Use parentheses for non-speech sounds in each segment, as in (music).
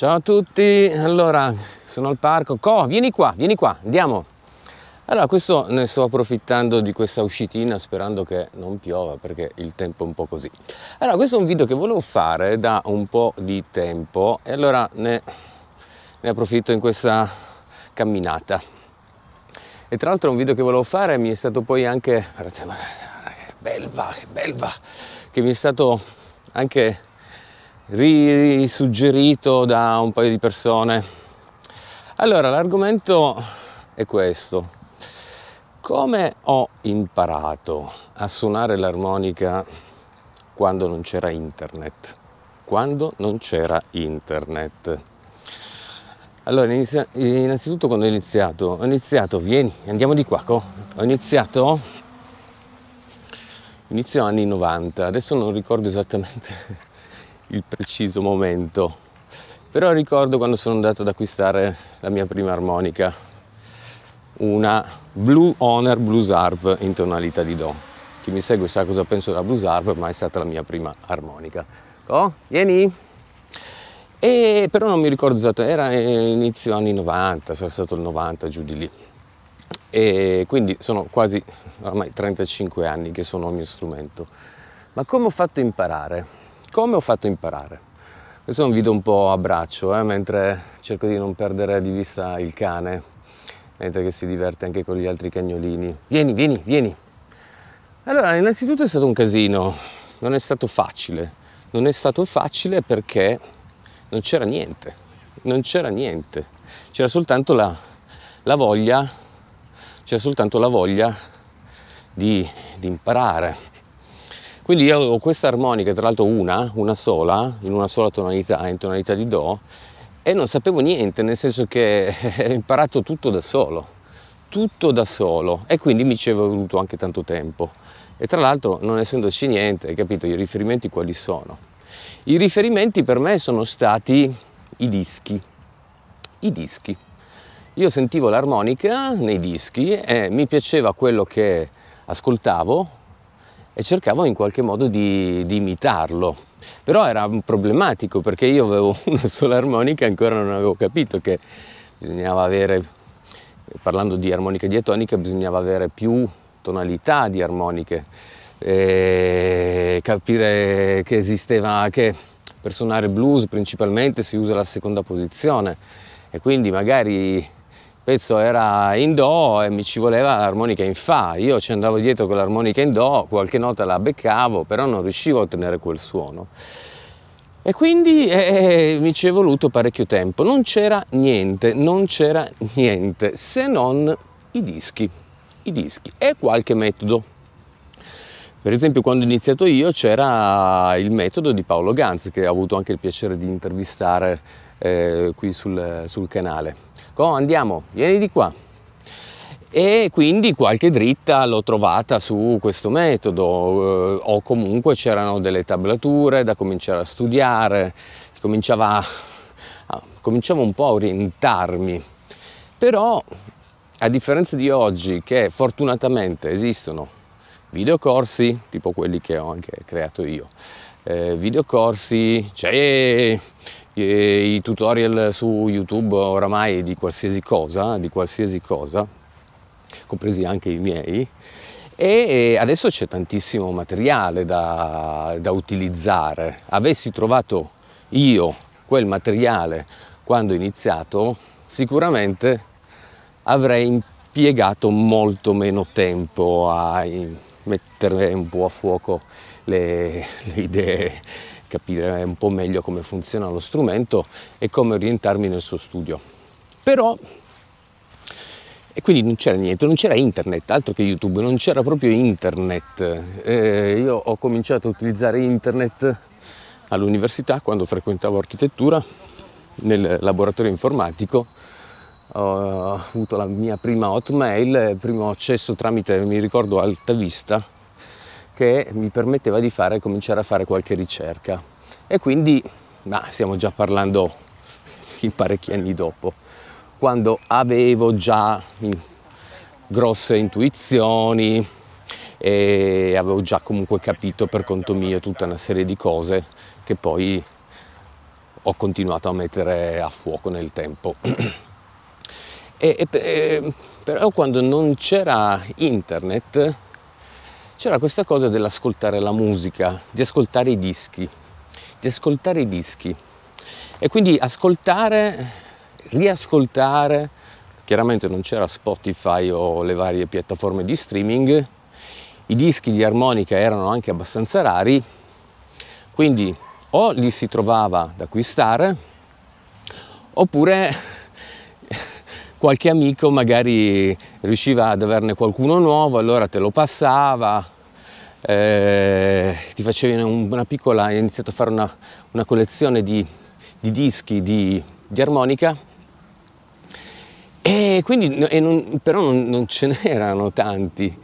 Ciao a tutti, allora sono al parco, Co, vieni qua, vieni qua, andiamo. Allora questo ne sto approfittando di questa uscitina sperando che non piova perché il tempo è un po' così. Allora questo è un video che volevo fare da un po' di tempo e allora ne, ne approfitto in questa camminata. E tra l'altro un video che volevo fare mi è stato poi anche, guardate, guardate, guardate che belva, che belva, che mi è stato anche risuggerito da un paio di persone. Allora, l'argomento è questo. Come ho imparato a suonare l'armonica quando non c'era internet? Quando non c'era internet. Allora, innanzitutto quando ho iniziato, ho iniziato, vieni, andiamo di qua, co. ho iniziato inizio anni 90, adesso non ricordo esattamente il preciso momento, però ricordo quando sono andato ad acquistare la mia prima armonica, una Blue Honor Blues Harp in tonalità di Do. Chi mi segue sa cosa penso della Blues Harp, ma è stata la mia prima armonica. Oh, vieni! E però non mi ricordo esattamente, era inizio anni 90, sarà stato il 90 giù di lì. E quindi sono quasi ormai 35 anni che sono il mio strumento. Ma come ho fatto a imparare? Come ho fatto imparare? Questo è un video un po' a braccio, eh, mentre cerco di non perdere di vista il cane, mentre che si diverte anche con gli altri cagnolini. Vieni, vieni, vieni! Allora, innanzitutto è stato un casino, non è stato facile. Non è stato facile perché non c'era niente, non c'era niente. C'era soltanto la, la voglia, c'era soltanto la voglia di, di imparare quindi io avevo questa armonica, tra l'altro una, una sola, in una sola tonalità, in tonalità di Do, e non sapevo niente, nel senso che (laughs) ho imparato tutto da solo, tutto da solo, e quindi mi ci è voluto anche tanto tempo. E tra l'altro, non essendoci niente, hai capito, i riferimenti quali sono? I riferimenti per me sono stati i dischi, i dischi. Io sentivo l'armonica nei dischi e mi piaceva quello che ascoltavo, e cercavo in qualche modo di, di imitarlo. Però era problematico perché io avevo (laughs) una sola armonica e ancora non avevo capito che bisognava avere, parlando di armonica diatonica, bisognava avere più tonalità di armoniche, capire che esisteva, anche per suonare blues principalmente si usa la seconda posizione e quindi magari pezzo era in Do e mi ci voleva l'armonica in Fa. Io ci andavo dietro con l'armonica in Do, qualche nota la beccavo, però non riuscivo a ottenere quel suono. E quindi eh, eh mi ci è voluto parecchio tempo. Non c'era niente, non c'era niente, se non i dischi, i dischi e qualche metodo. Per esempio quando ho iniziato io c'era il metodo di Paolo Ganzi che ho avuto anche il piacere di intervistare eh, qui sul, sul canale. Co, andiamo, vieni di qua. E quindi qualche dritta l'ho trovata su questo metodo eh, o comunque c'erano delle tablature da cominciare a studiare, cominciava, a, cominciavo un po' a orientarmi. Però a differenza di oggi che fortunatamente esistono videocorsi tipo quelli che ho anche creato io, eh, videocorsi, c'è cioè, i tutorial su YouTube oramai di qualsiasi cosa, di qualsiasi cosa, compresi anche i miei. E adesso c'è tantissimo materiale da, da utilizzare. Avessi trovato io quel materiale quando ho iniziato, sicuramente avrei impiegato molto meno tempo a mettere un po' a fuoco le, le idee capire un po' meglio come funziona lo strumento e come orientarmi nel suo studio. Però e quindi non c'era niente, non c'era internet, altro che YouTube, non c'era proprio internet. Eh, io ho cominciato a utilizzare internet all'università quando frequentavo architettura nel laboratorio informatico. Ho avuto la mia prima hotmail, primo accesso tramite, mi ricordo, Alta Vista, che mi permetteva di fare, cominciare a fare qualche ricerca. E quindi, ma stiamo già parlando in parecchi anni dopo, quando avevo già mm, grosse intuizioni e avevo già comunque capito per conto mio tutta una serie di cose che poi ho continuato a mettere a fuoco nel tempo. e, e, però quando non c'era internet c'era questa cosa dell'ascoltare la musica, di ascoltare i dischi, di ascoltare i dischi. E quindi ascoltare, riascoltare, chiaramente non c'era Spotify o le varie piattaforme di streaming, i dischi di armonica erano anche abbastanza rari, quindi o li si trovava da acquistare, oppure qualche amico magari riusciva ad averne qualcuno nuovo, allora te lo passava, eh, ti facevi una piccola, hai iniziato a fare una, una collezione di, di dischi di, di, armonica e quindi e non, però non, non ce (laughs) n'erano tanti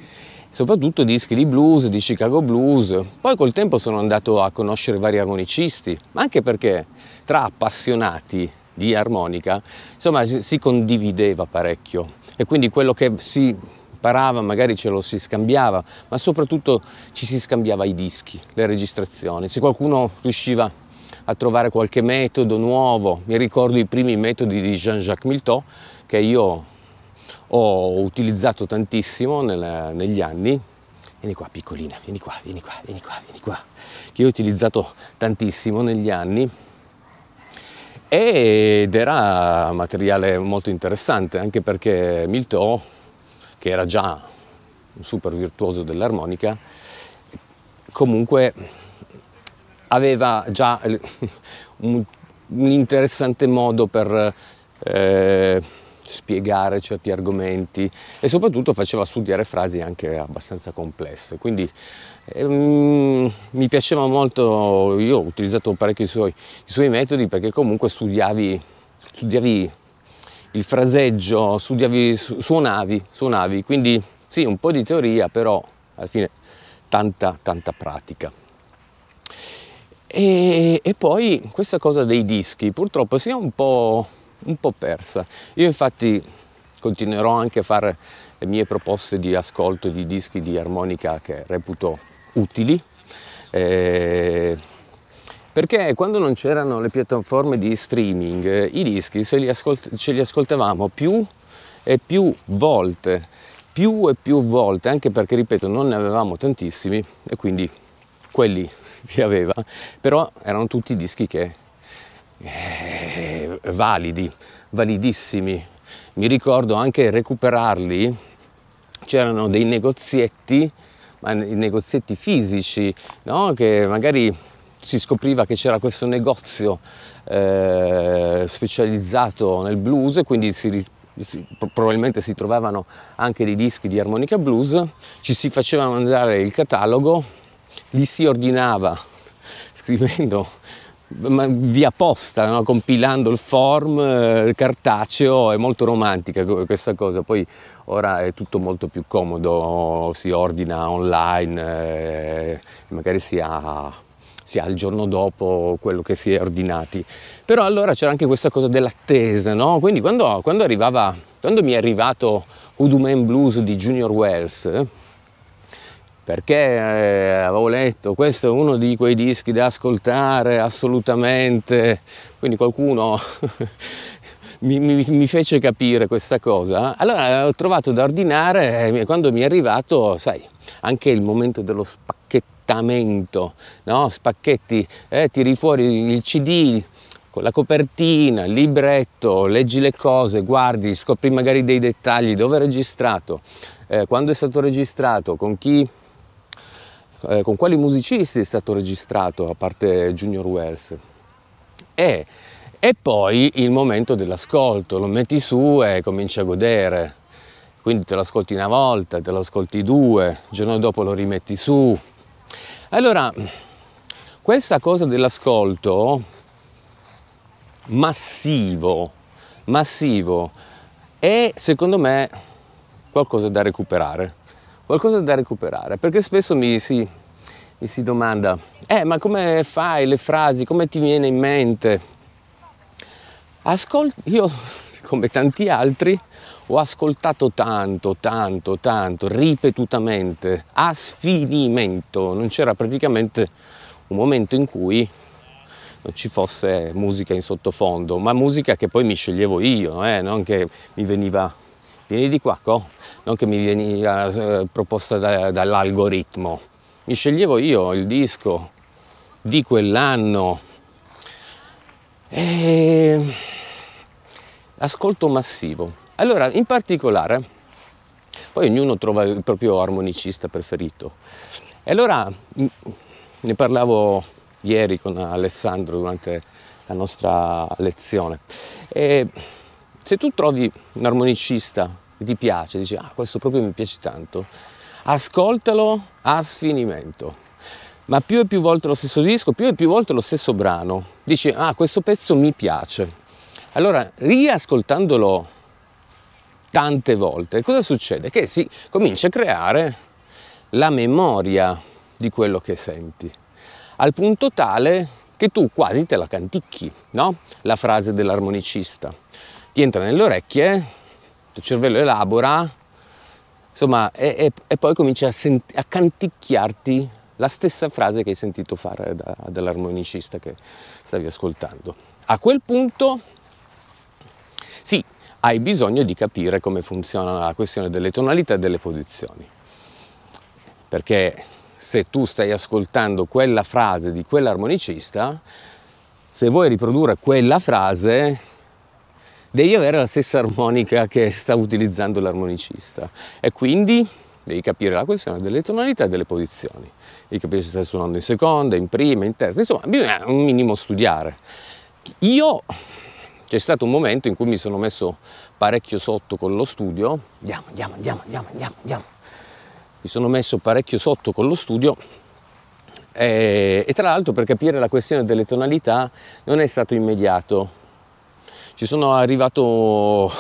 soprattutto dischi di blues, di Chicago blues. Poi col tempo sono andato a conoscere vari armonicisti, ma anche perché tra appassionati di armonica, insomma si condivideva parecchio e quindi quello che si parava magari ce lo si scambiava, ma soprattutto ci si scambiava i dischi, le registrazioni, se qualcuno riusciva a trovare qualche metodo nuovo, mi ricordo i primi metodi di Jean-Jacques Milteau che io ho utilizzato tantissimo nel, negli anni, vieni qua piccolina, vieni qua, vieni qua, vieni qua, vieni qua, che io ho utilizzato tantissimo negli anni ed era materiale molto interessante anche perché Milto, che era già un super virtuoso dell'armonica, comunque aveva già (laughs) un, un interessante modo per eh, spiegare certi argomenti e soprattutto faceva studiare frasi anche abbastanza complesse. Quindi ehm, mi piaceva molto, io ho utilizzato parecchio i suoi, i suoi metodi perché comunque studiavi, studiavi il fraseggio, studiavi, suonavi, suonavi, quindi sì, un po' di teoria, però alla fine tanta, tanta pratica. E, e poi questa cosa dei dischi purtroppo si è un po' un po' persa. Io infatti continuerò anche a fare le mie proposte di ascolto di dischi di armonica che reputo utili. Eh, perché quando non c'erano le piattaforme di streaming, i dischi li ce li ascoltavamo più e più volte, più e più volte, anche perché, ripeto, non ne avevamo tantissimi e quindi quelli (laughs) si aveva, però erano tutti dischi che eh, validi, validissimi. Mi ricordo anche recuperarli, c'erano dei negozietti, ma negozietti fisici, no? che magari si scopriva che c'era questo negozio eh, specializzato nel blues quindi si, si, probabilmente si trovavano anche dei dischi di armonica blues, ci si faceva mandare il catalogo, li si ordinava (laughs) scrivendo via posta, no? compilando il form eh, cartaceo, è molto romantica questa cosa, poi ora è tutto molto più comodo, si ordina online, eh, magari si ha, si ha, il giorno dopo quello che si è ordinati, però allora c'era anche questa cosa dell'attesa, no? quindi quando, quando, arrivava, quando mi è arrivato Uduman Blues di Junior Wells, perché eh, avevo letto, questo è uno di quei dischi da ascoltare assolutamente, quindi qualcuno (laughs) mi, mi, mi, fece capire questa cosa. Allora ho trovato da ordinare e eh, quando mi è arrivato, sai, anche il momento dello spacchettamento, no? Spacchetti, eh, tiri fuori il CD, la copertina, il libretto, leggi le cose, guardi, scopri magari dei dettagli, dove è registrato, eh, quando è stato registrato, con chi eh, con quali musicisti è stato registrato, a parte Junior Wells. E, e poi il momento dell'ascolto, lo metti su e cominci a godere. Quindi te lo ascolti una volta, te lo ascolti due, il giorno dopo lo rimetti su. Allora, questa cosa dell'ascolto massivo, massivo, è secondo me qualcosa da recuperare qualcosa da recuperare, perché spesso mi si, mi si domanda, eh ma come fai le frasi, come ti viene in mente? Ascolta, io (laughs) come tanti altri ho ascoltato tanto, tanto, tanto, ripetutamente, a sfinimento, non c'era praticamente un momento in cui non ci fosse musica in sottofondo, ma musica che poi mi sceglievo io, eh, non che mi veniva vieni di qua, co? non che mi veniva eh, proposta da, dall'algoritmo. Mi sceglievo io il disco di quell'anno. E... Ehm, Ascolto massivo. Allora, in particolare, poi ognuno trova il proprio armonicista preferito. E allora mm, ne parlavo ieri con Alessandro durante la nostra lezione. E se tu trovi un armonicista che ti piace, dici ah questo proprio mi piace tanto, ascoltalo a sfinimento. Ma più e più volte lo stesso disco, più e più volte lo stesso brano. Dici ah questo pezzo mi piace. Allora, riascoltandolo tante volte, cosa succede? Che si comincia a creare la memoria di quello che senti, al punto tale che tu quasi te la canticchi, no? La frase dell'armonicista ti entra nelle orecchie, il tuo cervello elabora, insomma, e, e, e poi comincia a, sent- a, canticchiarti la stessa frase che hai sentito fare da, dall'armonicista che stavi ascoltando. A quel punto, sì, hai bisogno di capire come funziona la questione delle tonalità e delle posizioni. Perché se tu stai ascoltando quella frase di quell'armonicista, se vuoi riprodurre quella frase, devi avere la stessa armonica che sta utilizzando l'armonicista e quindi devi capire la questione delle tonalità e delle posizioni, devi capire se stai suonando in seconda, in prima, in terza, insomma bisogna un minimo studiare. Io c'è stato un momento in cui mi sono messo parecchio sotto con lo studio, andiamo, andiamo, andiamo, andiamo, andiamo, andiamo. mi sono messo parecchio sotto con lo studio e, e tra l'altro per capire la questione delle tonalità non è stato immediato, ci sono arrivato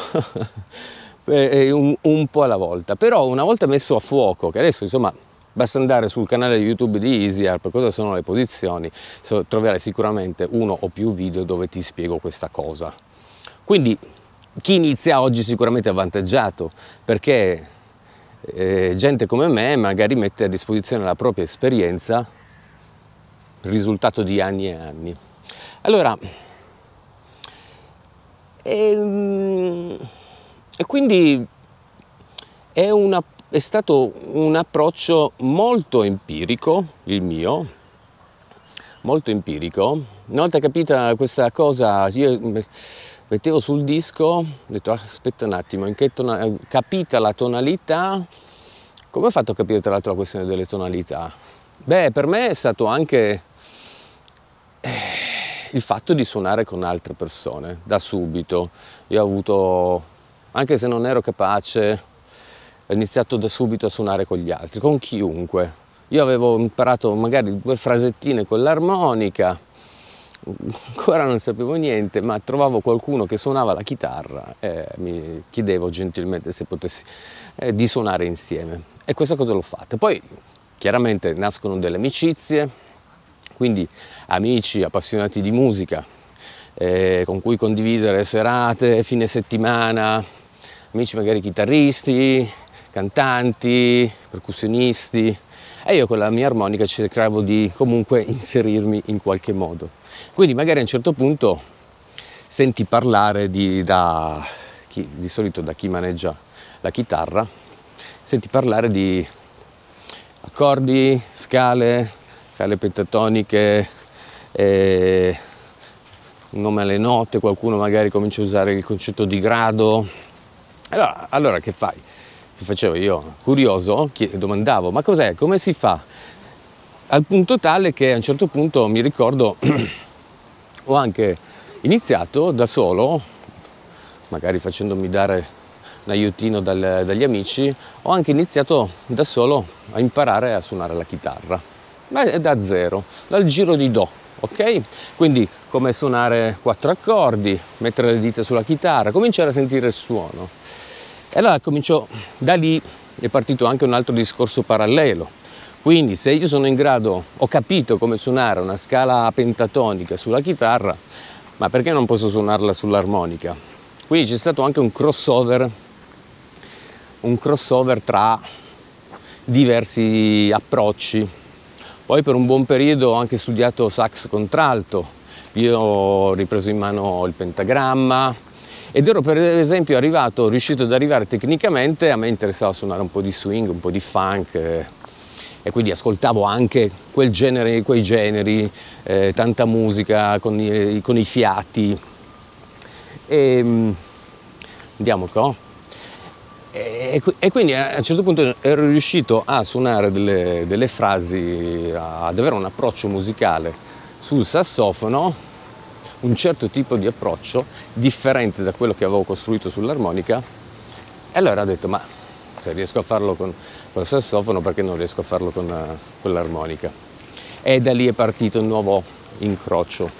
(laughs) eh, eh, un, un, po' alla volta, però una volta messo a fuoco, che adesso insomma basta andare sul canale YouTube di EasyArp, cosa sono le posizioni, so, troverai sicuramente uno o più video dove ti spiego questa cosa. Quindi chi inizia oggi sicuramente è avvantaggiato perché eh, gente come me magari mette a disposizione la propria esperienza risultato di anni e anni. Allora, e, ehm, e quindi è, una, è stato un approccio molto empirico, il mio, molto empirico. Una volta capita questa cosa, io mettevo sul disco, ho detto ah, aspetta un attimo, in che ton- capita la tonalità, come ho fatto a capire tra l'altro la questione delle tonalità? Beh, per me è stato anche il fatto di suonare con altre persone da subito. Io ho avuto, anche se non ero capace, ho iniziato da subito a suonare con gli altri, con chiunque. Io avevo imparato magari due frasettine con l'armonica, ancora non sapevo niente, ma trovavo qualcuno che suonava la chitarra e mi chiedevo gentilmente se potessi eh, di suonare insieme. E questa cosa l'ho fatta. Poi chiaramente nascono delle amicizie, quindi amici, appassionati di musica, eh, con cui condividere serate, fine settimana, amici magari chitarristi, cantanti, percussionisti e io con la mia armonica cercavo di comunque inserirmi in qualche modo. Quindi magari a un certo punto senti parlare di, da, chi, di solito da chi maneggia la chitarra, senti parlare di accordi, scale, cale pentatoniche, eh, un nome alle note, qualcuno magari comincia a usare il concetto di grado. Allora, allora che fai? Che facevo io? Curioso, domandavo, ma cos'è? Come si fa? Al punto tale che a un certo punto mi ricordo (clears throat) ho anche iniziato da solo, magari facendomi dare un aiutino dal, dagli amici, ho anche iniziato da solo a imparare a suonare la chitarra ma è da zero, dal giro di Do, ok? Quindi come suonare quattro accordi, mettere le dita sulla chitarra, cominciare a sentire il suono. E allora comincio, da lì è partito anche un altro discorso parallelo. Quindi se io sono in grado, ho capito come suonare una scala pentatonica sulla chitarra, ma perché non posso suonarla sull'armonica? Quindi c'è stato anche un crossover, un crossover tra diversi approcci poi per un buon periodo ho anche studiato sax contralto, io ho ripreso in mano il pentagramma ed ero per esempio arrivato, riuscito ad arrivare tecnicamente, a me interessava suonare un po' di swing, un po' di funk eh, e quindi ascoltavo anche quel genere, quei generi, eh, tanta musica con i, con i fiati. E, ehm, andiamo qua. E, e, quindi a un certo punto ero riuscito a suonare delle, delle frasi, ad avere un approccio musicale sul sassofono, un certo tipo di approccio differente da quello che avevo costruito sull'armonica. E allora ho detto, ma se riesco a farlo con, con il sassofono, perché non riesco a farlo con, con l'armonica? E da lì è partito il nuovo incrocio.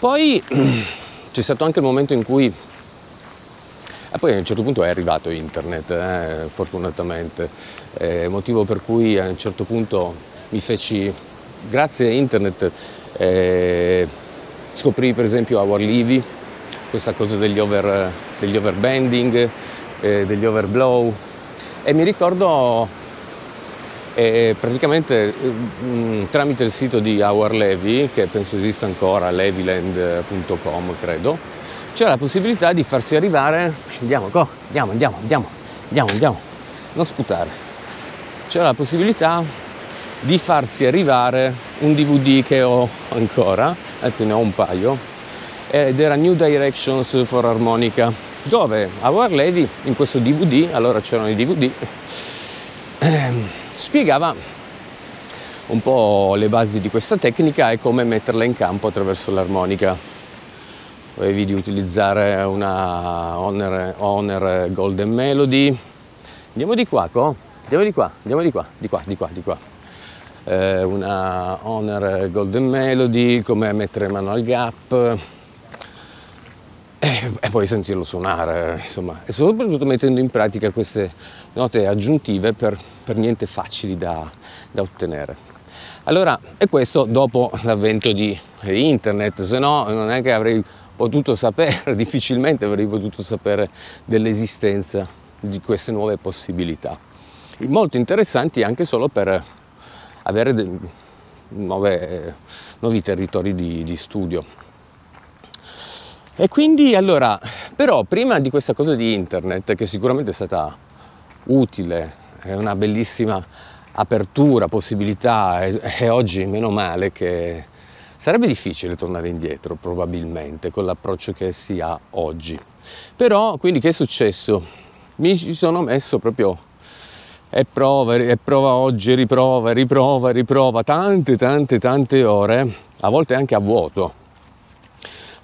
Poi (clears throat) c'è stato anche il momento in cui e ah, poi a un certo punto è arrivato internet, eh, fortunatamente, eh, motivo per cui a un certo punto mi feci, grazie a internet, eh, scoprì per esempio Our Levy, questa cosa degli, over, degli overbending, eh, degli overblow e mi ricordo e eh, praticamente mm, tramite il sito di Our Levy, che penso esista ancora, levyland.com credo, c'è la possibilità di farsi arrivare, andiamo, go, andiamo, andiamo, andiamo, andiamo, andiamo, non sputare, c'è la possibilità di farsi arrivare un DVD che ho ancora, anzi ne ho un paio, ed era New Directions for Harmonica, dove a War in questo DVD, allora c'erano i DVD, ehm, spiegava un po' le basi di questa tecnica e come metterla in campo attraverso l'armonica avevi di utilizzare una Honor, Honor Golden Melody. Andiamo di qua, co? Andiamo di qua, andiamo di qua, di qua, di qua, di qua. Eh, una Honor Golden Melody, come mettere mano al gap eh, e poi sentirlo suonare, insomma, e soprattutto mettendo in pratica queste note aggiuntive per, per niente facili da, da ottenere. Allora, e questo dopo l'avvento di internet, se no non è che avrei potuto sapere, (laughs) difficilmente avrei potuto sapere dell'esistenza di queste nuove possibilità. Molto interessanti anche solo per avere nuove, nuovi territori di, di studio. E quindi allora, però prima di questa cosa di internet, che sicuramente è stata utile, è una bellissima apertura, possibilità e, oggi meno male che Sarebbe difficile tornare indietro probabilmente con l'approccio che si ha oggi. Però quindi che è successo? Mi ci sono messo proprio e prova, e prova oggi, riprova, riprova, riprova tante, tante, tante ore, a volte anche a vuoto.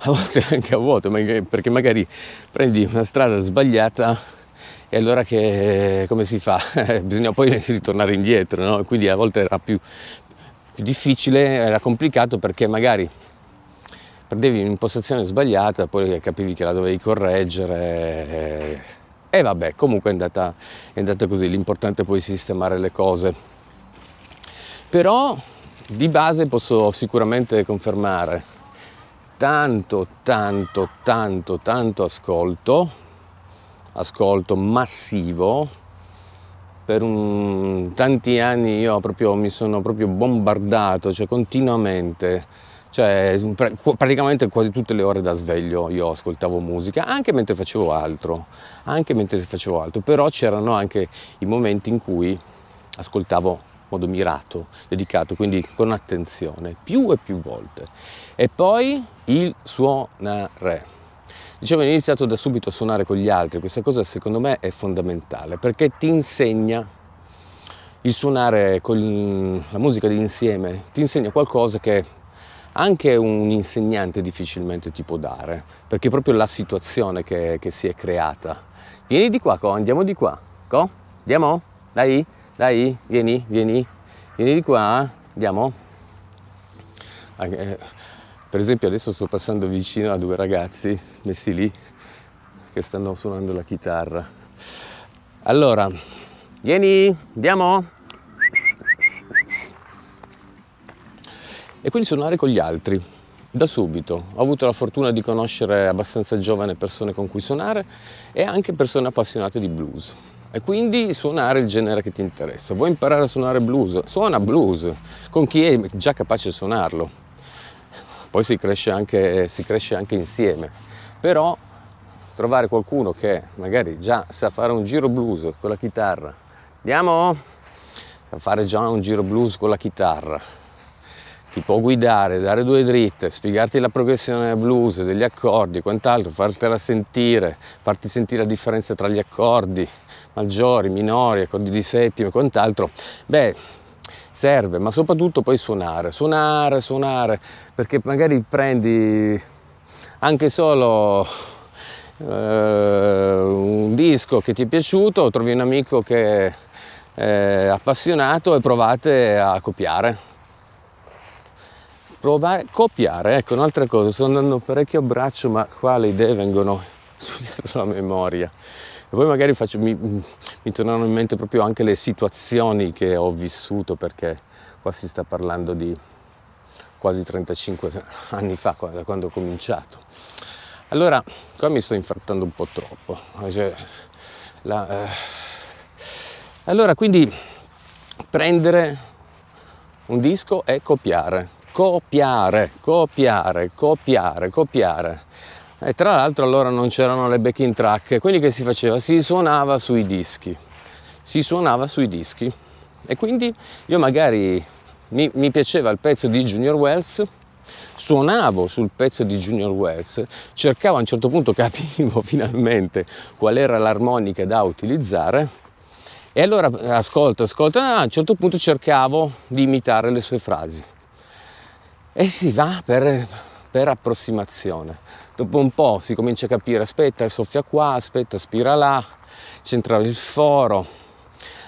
A volte (laughs) anche a vuoto, perché magari prendi una strada sbagliata e allora che, come si fa? (laughs) Bisogna poi ritornare indietro, no? quindi a volte era più, più difficile era complicato perché magari prendevi un'impostazione sbagliata, poi capivi che la dovevi correggere e, eh, e vabbè, comunque è andata, è andata così, l'importante è poi sistemare le cose. Però di base posso sicuramente confermare tanto, tanto, tanto, tanto ascolto, ascolto massivo, per un, tanti anni io proprio, mi sono proprio bombardato, cioè continuamente, cioè praticamente quasi tutte le ore da sveglio io ascoltavo musica, anche mentre facevo altro, anche mentre facevo altro, però c'erano anche i momenti in cui ascoltavo in modo mirato, dedicato, quindi con attenzione, più e più volte. E poi il suonare Dicevo, ho iniziato da subito a suonare con gli altri, questa cosa secondo me è fondamentale perché ti insegna il suonare con la musica d'insieme, ti insegna qualcosa che anche un insegnante difficilmente ti può dare, perché è proprio la situazione che, che si è creata. Vieni di qua, Co, andiamo di qua, Co, andiamo, dai, dai, vieni, vieni, vieni di qua, andiamo. Eh, per esempio adesso sto passando vicino a due ragazzi messi lì che stanno suonando la chitarra. Allora, vieni, andiamo? E quindi suonare con gli altri, da subito. Ho avuto la fortuna di conoscere abbastanza giovane persone con cui suonare e anche persone appassionate di blues e quindi suonare il genere che ti interessa. Vuoi imparare a suonare blues? Suona blues con chi è già capace di suonarlo poi si cresce anche, si cresce anche insieme, però trovare qualcuno che magari già sa fare un giro blues con la chitarra, andiamo a fare già un giro blues con la chitarra, ti può guidare, dare due dritte, spiegarti la progressione blues, degli accordi, quant'altro, fartela sentire, farti sentire la differenza tra gli accordi maggiori, minori, accordi di settima e quant'altro, beh, serve, ma soprattutto poi suonare, suonare, suonare, perché magari prendi anche solo eh, un disco che ti è piaciuto, trovi un amico che è appassionato e provate a copiare. Provare, copiare, ecco un'altra cosa, sto andando parecchio a braccio, ma qua le idee vengono (laughs) sulla memoria. E poi magari faccio, mi, mi tornano in mente proprio anche le situazioni che ho vissuto, perché qua si sta parlando di quasi 35 anni fa, da quando ho cominciato. Allora, qua mi sto infartando un po' troppo. Cioè, la, eh. Allora, quindi prendere un disco e copiare, copiare, copiare, copiare, copiare e tra l'altro allora non c'erano le backing track, quindi che si faceva? Si suonava sui dischi, si suonava sui dischi e quindi io magari mi, mi piaceva il pezzo di Junior Wells, suonavo sul pezzo di Junior Wells, cercavo a un certo punto (laughs) capivo finalmente qual era l'armonica da utilizzare e allora ascolta, ascolta, a un certo punto cercavo di imitare le sue frasi e si va per, per approssimazione. Dopo un po' si comincia a capire, aspetta, soffia qua, aspetta, aspira là, c'entrava il foro,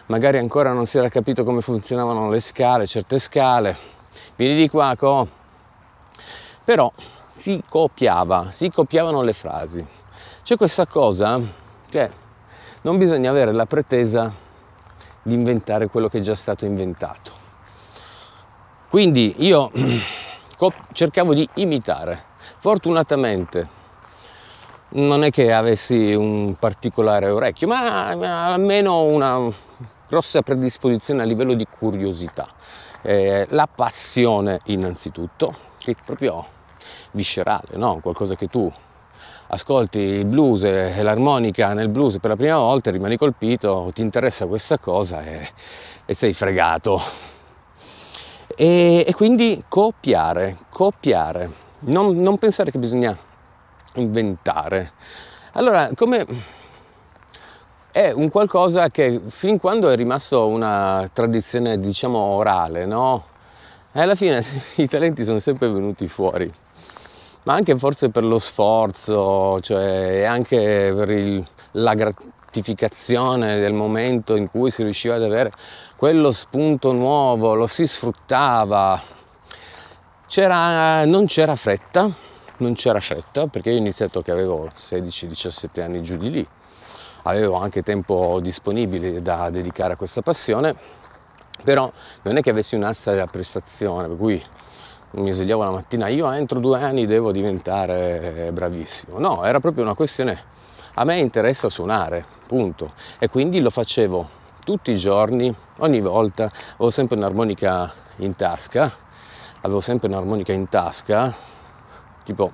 magari ancora non si era capito come funzionavano le scale, certe scale. Vieni di qua, co. Però si copiava, si copiavano le frasi. C'è questa cosa che non bisogna avere la pretesa di inventare quello che è già stato inventato. Quindi io (clears throat) cercavo di imitare Fortunatamente non è che avessi un particolare orecchio, ma almeno una grossa predisposizione a livello di curiosità. Eh, la passione innanzitutto, che è proprio viscerale, no? qualcosa che tu ascolti il blues e l'armonica nel blues per la prima volta, rimani colpito, ti interessa questa cosa e, e sei fregato. E, e quindi copiare, copiare non, non pensare che bisogna inventare. Allora, come è un qualcosa che fin quando è rimasto una tradizione, diciamo, orale, no? E alla fine (laughs) i talenti sono sempre venuti fuori, ma anche forse per lo sforzo, cioè anche per il, la gratificazione del momento in cui si riusciva ad avere quello spunto nuovo, lo si sfruttava non c'era fretta, non c'era fretta perché io ho iniziato che avevo 16-17 anni giù di lì, avevo anche tempo disponibile da dedicare a questa passione, però non è che avessi un'assa della prestazione, per cui mi svegliavo la mattina, io entro due anni devo diventare bravissimo. No, era proprio una questione, a me interessa suonare, punto. E quindi lo facevo tutti i giorni, ogni volta, avevo sempre un'armonica in tasca, avevo sempre un'armonica in tasca, tipo...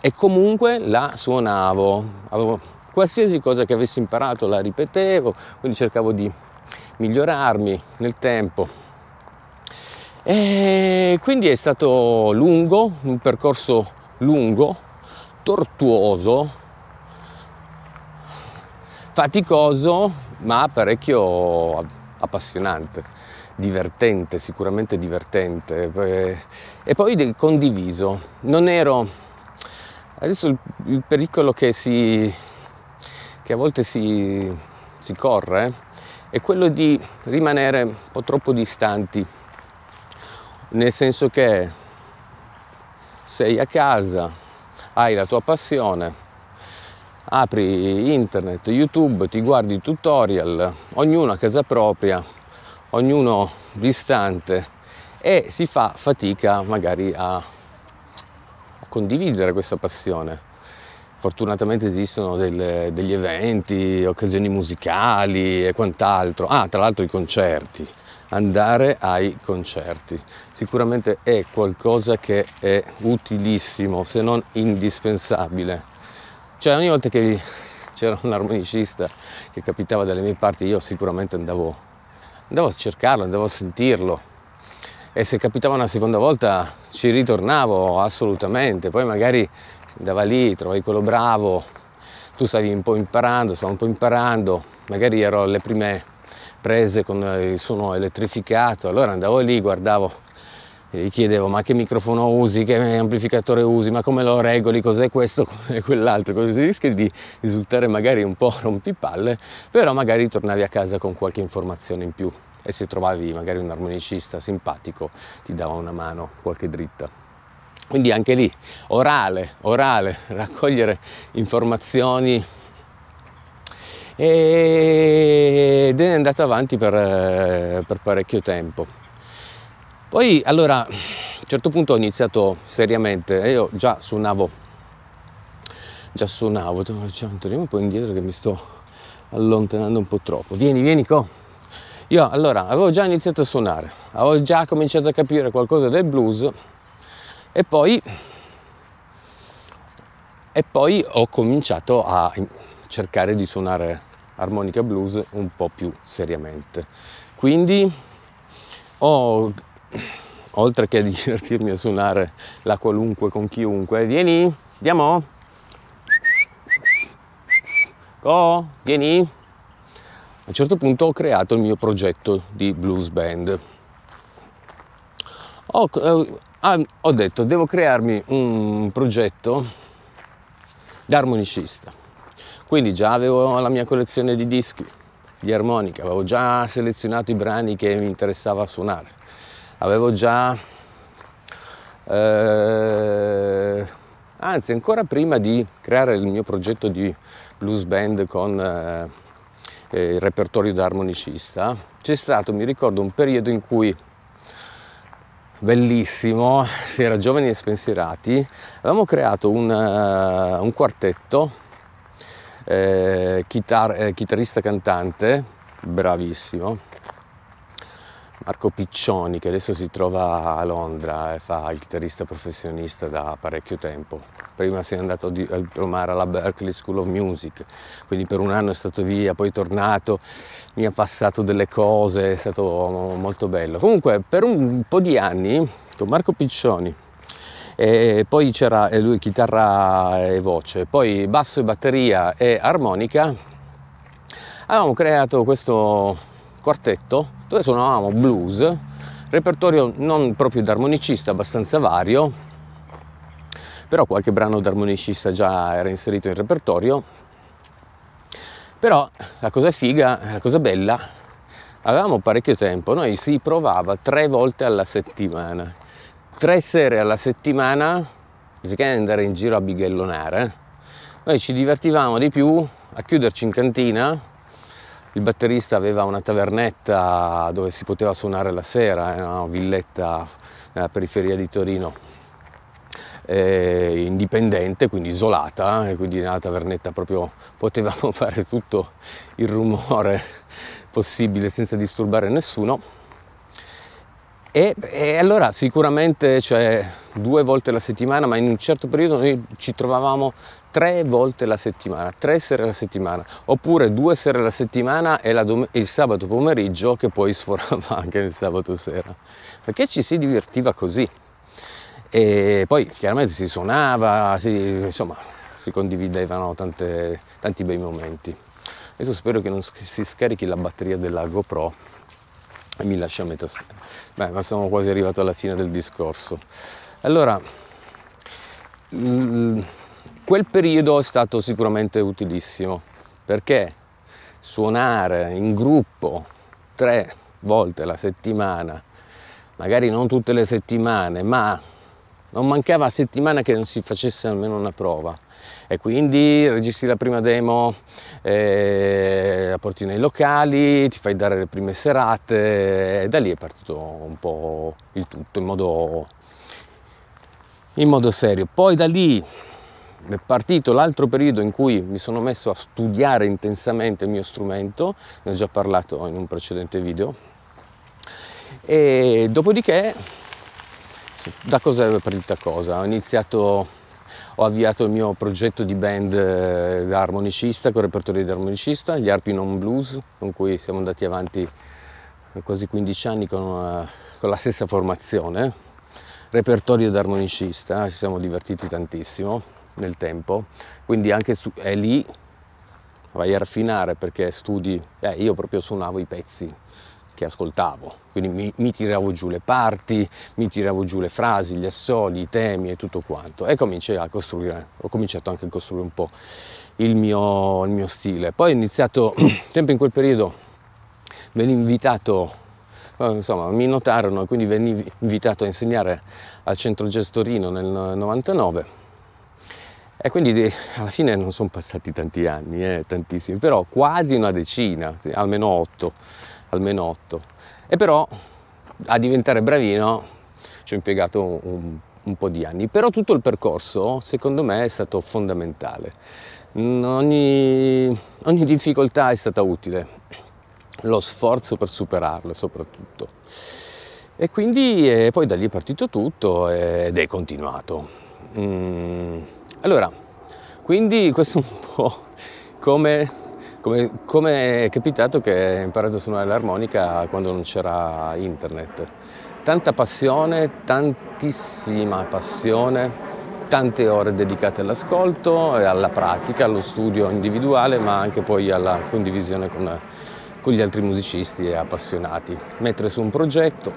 E comunque la suonavo, avevo qualsiasi cosa che avessi imparato la ripetevo, quindi cercavo di migliorarmi nel tempo. E quindi è stato lungo, un percorso lungo, tortuoso, faticoso, ma parecchio appassionante, divertente, sicuramente divertente eh, e poi condiviso. Non ero... Adesso il, pericolo che, si, che a volte si, si corre eh, è quello di rimanere un po' troppo distanti, nel senso che sei a casa, hai la tua passione, apri internet, YouTube, ti guardi tutorial, ognuno a casa propria, ognuno distante e si fa fatica magari a condividere questa passione. Fortunatamente esistono delle, degli eventi, occasioni musicali e quant'altro. Ah, tra l'altro i concerti. Andare ai concerti sicuramente è qualcosa che è utilissimo, se non indispensabile cioè ogni volta che c'era un armonicista che capitava dalle mie parti io sicuramente andavo, andavo a cercarlo, andavo a sentirlo e se capitava una seconda volta ci ritornavo assolutamente, poi magari andava lì, trovai quello bravo, tu stavi un po' imparando, stavo un po' imparando, magari ero alle prime prese con il suono elettrificato, allora andavo lì, guardavo e gli chiedevo ma che microfono usi, che amplificatore usi, ma come lo regoli, cos'è questo, (laughs) cos'è quell'altro, così rischi di risultare magari un po' rompipalle, però magari tornavi a casa con qualche informazione in più e se trovavi magari un armonicista simpatico ti dava una mano, qualche dritta. Quindi anche lì, orale, orale, (laughs) raccogliere informazioni ed è andata avanti per, eh, per parecchio tempo. Poi allora a un certo punto ho iniziato seriamente, io già suonavo, già suonavo, cioè, torniamo un po' indietro che mi sto allontanando un po' troppo. Vieni, vieni co. Io allora avevo già iniziato a suonare, avevo già cominciato a capire qualcosa del blues e poi, e poi ho cominciato a cercare di suonare armonica blues un po' più seriamente. Quindi ho oltre che (laughs) divertirmi a suonare la qualunque con chiunque, vieni, andiamo. Co, vieni. A un certo punto ho creato il mio progetto di blues band. Ho, eh, ah, ho detto, devo crearmi un progetto da armonicista. Quindi già avevo la mia collezione di dischi, di armonica, avevo già selezionato i brani che mi interessava suonare avevo già, eh, anzi ancora prima di creare il mio progetto di blues band con eh, il repertorio d'armonicista c'è stato, mi ricordo, un periodo in cui bellissimo, (laughs) si era giovani e spensierati, avevamo creato un, uh, un quartetto, eh, chitar- eh, chitarrista cantante, bravissimo, Marco Piccioni che adesso si trova a Londra e fa il chitarrista professionista da parecchio tempo. Prima si è andato a diplomare alla Berkeley School of Music, quindi per un anno è stato via, poi è tornato, mi ha passato delle cose, è stato molto bello. Comunque per un po' di anni con Marco Piccioni e poi c'era lui chitarra e voce, poi basso e batteria e armonica, avevamo creato questo quartetto dove suonavamo blues, repertorio non proprio d'armonicista, abbastanza vario, però qualche brano d'armonicista già era inserito in repertorio. Però la cosa figa, la cosa bella, avevamo parecchio tempo, noi si provava tre volte alla settimana, tre sere alla settimana, anziché andare in giro a bighellonare, eh, noi ci divertivamo di più a chiuderci in cantina il batterista aveva una tavernetta dove si poteva suonare la sera, era eh, una villetta eh, nella periferia di Torino eh, indipendente, quindi isolata, e eh, quindi nella tavernetta proprio potevamo (laughs) fare tutto il rumore possibile senza disturbare nessuno. E, e allora sicuramente, cioè, due volte alla settimana, ma in un certo periodo noi ci trovavamo tre volte la settimana, tre sere alla settimana, oppure due sere alla settimana e il sabato pomeriggio che poi (laughs) sforava anche il sabato sera, perché ci si divertiva così. E poi chiaramente si suonava, si, insomma, si condividevano tante, tanti bei momenti. Adesso spero che non si scarichi la batteria della GoPro e mi lascia a metà Beh, ma sono quasi arrivato alla fine del discorso. Allora, mm, mm, Quel periodo è stato sicuramente utilissimo perché suonare in gruppo tre volte la settimana, magari non tutte le settimane, ma non mancava settimana che non si facesse almeno una prova e quindi registri la prima demo, eh, la porti nei locali, ti fai dare le prime serate e da lì è partito un po' il tutto in modo, in modo serio. Poi da lì è partito l'altro periodo in cui mi sono messo a studiare intensamente il mio strumento, ne ho già parlato in un precedente video, e dopodiché da cosa è partita cosa? Ho iniziato, ho avviato il mio progetto di band eh, da armonicista, con repertorio di armonicista, gli Arpi Non Blues, con cui siamo andati avanti quasi 15 anni con, una, eh, con la stessa formazione, repertorio da armonicista, ci siamo divertiti tantissimo nel tempo, quindi anche su, è lì vai a raffinare perché studi, eh, io proprio suonavo i pezzi che ascoltavo, quindi mi, mi, tiravo giù le parti, mi tiravo giù le frasi, gli assoli, i temi e tutto quanto e cominciai a costruire, ho cominciato anche a costruire un po' il mio, il mio stile. Poi ho iniziato, tempo (clears throat) in quel periodo, veni invitato eh, insomma mi notarono e quindi venni invitato a insegnare al centro gestorino nel 99 e quindi alla fine non sono passati tanti anni, eh, tantissimi, però quasi una decina, sì, almeno otto, almeno otto. E però a diventare bravino ci ho impiegato un, un, un po' di anni, però tutto il percorso secondo me è stato fondamentale. Mm, ogni, ogni difficoltà è stata utile, lo sforzo per superarla soprattutto. E quindi eh, poi da lì è partito tutto ed è continuato. Mm allora, quindi questo è un po' come, come, come è capitato che ho imparato a suonare l'armonica quando non c'era internet. Tanta passione, tantissima passione, tante ore dedicate all'ascolto, alla pratica, allo studio individuale, ma anche poi alla condivisione con con gli altri musicisti e appassionati. Mettere su un progetto,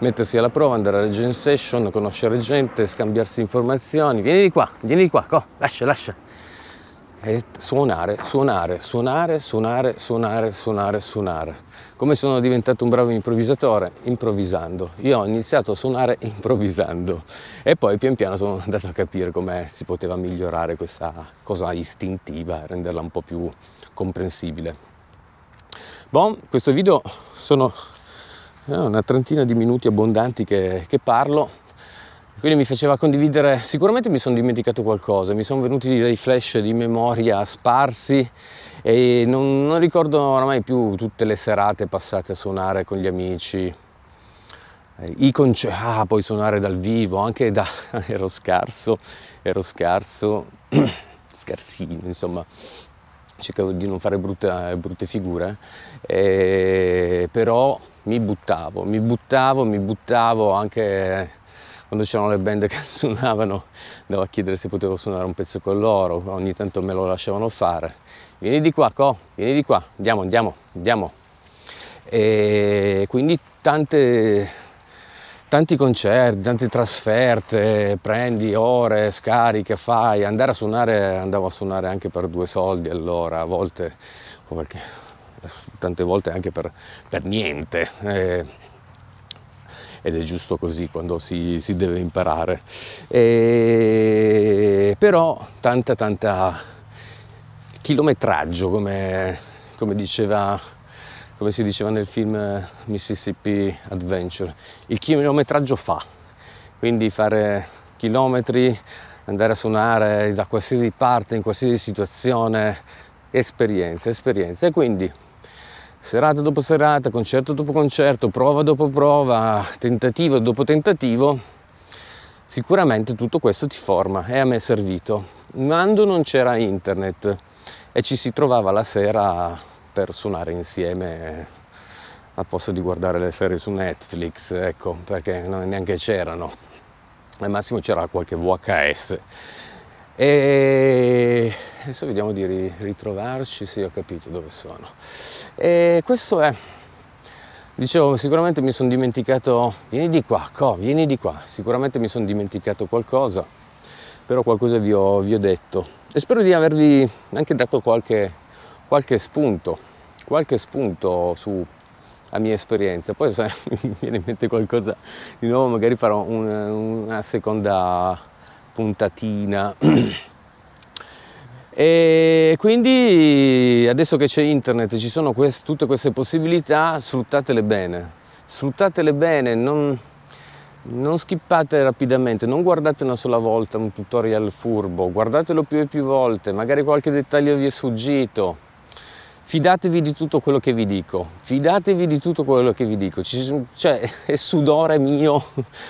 mettersi alla prova, andare alla jam session, conoscere gente, scambiarsi informazioni. Vieni di qua, vieni di qua, co, lascia, lascia. E suonare, suonare, suonare, suonare, suonare, suonare, suonare. Come sono diventato un bravo improvvisatore? Improvvisando. Io ho iniziato a suonare (laughs) improvvisando e poi pian piano sono andato a capire come si poteva migliorare questa cosa istintiva, renderla un po' più comprensibile. Bon, questo video sono eh, una trentina di minuti abbondanti che, che parlo, quindi mi faceva condividere, sicuramente mi sono dimenticato qualcosa, mi sono venuti dei flash di memoria sparsi e non, non, ricordo oramai più tutte le serate passate a suonare con gli amici, eh, i concerti, ah, poi suonare dal vivo, anche da, (laughs) ero scarso, ero scarso, (clears throat) scarsino insomma, cercavo di non fare brutta, brutte figure, eh, però mi buttavo, mi buttavo, mi buttavo anche quando c'erano le band che (laughs) suonavano, andavo a chiedere se potevo suonare un pezzo con loro, ogni tanto me lo lasciavano fare. Vieni di qua, Co, vieni di qua, andiamo, andiamo, andiamo. E quindi tante tanti concerti, tante trasferte, prendi ore, scariche, fai, andare a suonare, andavo a suonare anche per due soldi allora, a volte, qualche, tante volte anche per, per niente. Eh, ed è giusto così quando si, si deve imparare. E, però tanta, tanta chilometraggio, come, come diceva come si diceva nel film eh, Mississippi Adventure. Il chilometraggio fa, quindi fare chilometri, andare a suonare da qualsiasi parte, in qualsiasi situazione, esperienza, esperienza. E quindi serata dopo serata, concerto dopo concerto, prova dopo prova, tentativo dopo tentativo, sicuramente tutto questo ti forma e a me è servito. Quando non c'era internet e ci si trovava la sera per suonare insieme al posto di guardare le serie su Netflix, ecco, perché non neanche c'erano. Al massimo c'era qualche VHS. E adesso vediamo di ritrovarci, sì ho capito dove sono. E questo è, dicevo, sicuramente mi sono dimenticato, vieni di qua, co, vieni di qua, sicuramente mi sono dimenticato qualcosa, però qualcosa vi ho, vi ho detto e spero di avervi anche dato qualche qualche spunto, qualche spunto sulla mia esperienza. Poi se (laughs) mi viene in mente qualcosa di nuovo magari farò una, una seconda puntatina. (clears throat) E quindi adesso che c'è internet ci sono quest tutte queste possibilità, sfruttatele bene, sfruttatele bene, non, non skippate rapidamente, non guardate una sola volta un tutorial furbo, guardatelo più e più volte, magari qualche dettaglio vi è sfuggito, fidatevi di tutto quello che vi dico, fidatevi di tutto quello che vi dico, Ci, cioè (laughs) è sudore mio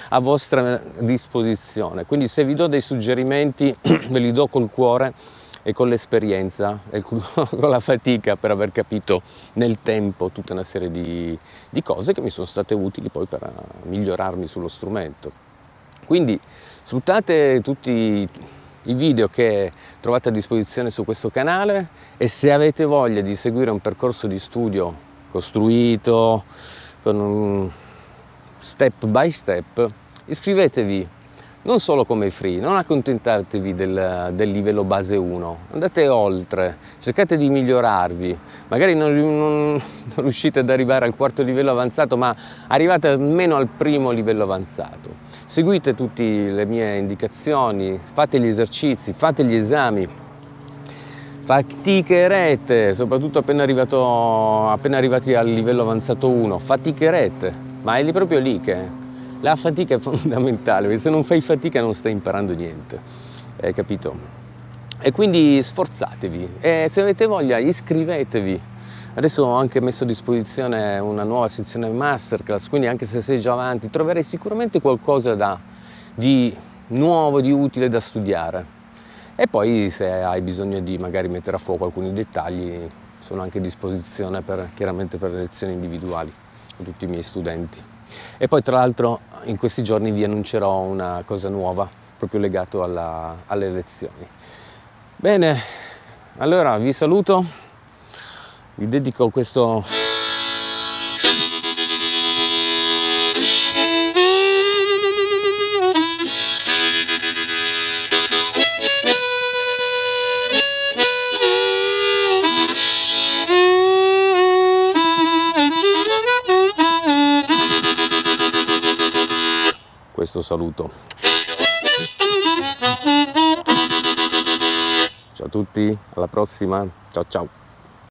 a vostra disposizione, quindi se vi do dei suggerimenti (clears throat) ve li do col cuore e con l'esperienza e (laughs) con la fatica per aver capito nel tempo tutta una serie di, di cose che mi sono state utili poi per eh, migliorarmi sullo strumento. Quindi sfruttate tutti i video che trovate a disposizione su questo canale e se avete voglia di seguire un percorso di studio costruito con step by step, iscrivetevi non solo come free, non accontentatevi del, del, livello base 1, andate oltre, cercate di migliorarvi, magari non, non, non, riuscite ad arrivare al quarto livello avanzato, ma arrivate almeno al primo livello avanzato. Seguite tutte le mie indicazioni, fate gli esercizi, fate gli esami, faticherete, soprattutto appena, arrivato, appena arrivati al livello avanzato 1, faticherete, ma è lì proprio lì che la fatica è fondamentale, perché se non fai fatica non stai imparando niente, hai capito? E quindi sforzatevi e se avete voglia iscrivetevi Adesso ho anche messo a disposizione una nuova sezione masterclass, quindi anche se sei già avanti troverai sicuramente qualcosa da, di nuovo, di utile da studiare. E poi se hai bisogno di magari mettere a fuoco alcuni dettagli sono anche a disposizione per, chiaramente per le lezioni individuali con tutti i miei studenti. E poi tra l'altro in questi giorni vi annuncerò una cosa nuova proprio legato alla, alle lezioni. Bene, allora vi saluto vi dedico questo questo saluto. Ciao a tutti, alla prossima, ciao ciao.